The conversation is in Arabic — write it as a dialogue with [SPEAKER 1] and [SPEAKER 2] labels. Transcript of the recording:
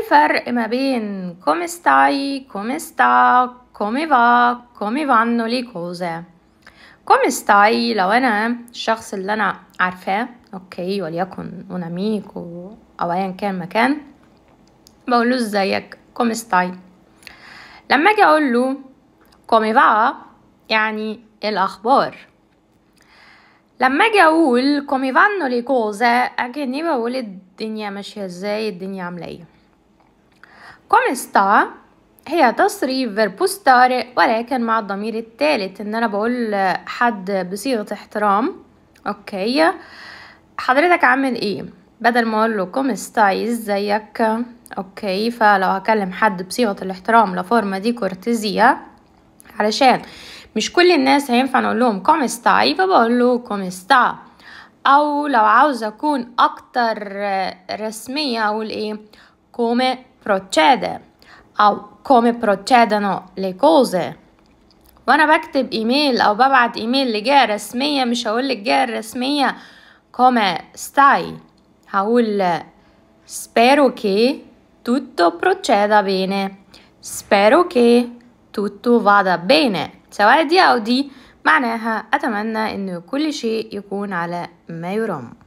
[SPEAKER 1] الفرق ما بين كومستاي كومستا كومي sta, كومي va, come vanno لو أنا الشخص اللي أنا عارفاه أوكي وليكن اناميك أو أيا كان مكان بقوله ازيك كومستاي لما أجي أقول له come يعني الأخبار لما اجي اقول كومي فانو لي كوزا اني بقول الدنيا ماشيه ازاي الدنيا عامله ايه كوم استا هي تصريف فيرب طارئ ولكن مع الضمير الثالث ان انا بقول حد بصيغه احترام اوكي حضرتك عامل ايه بدل ما اقول له كوم ستايز زيك اوكي فلو هكلم حد بصيغه الاحترام لفورما دي كورتيزيه علشان مش كل الناس هينفع نقول لهم كوم ستاي فبقول له كوم ستا او لو عاوزه اكون اكتر رسميه اقول ايه come procede أو come procedono le cose وانا بكتب ايميل او ببعت ايميل لجهة رسمية مش هقول للجهة الرسمية come stai هقول spero che tutto proceda bene spero che tutto vada bene سواء دي او دي معناها اتمنى انه كل شيء يكون على ما يرام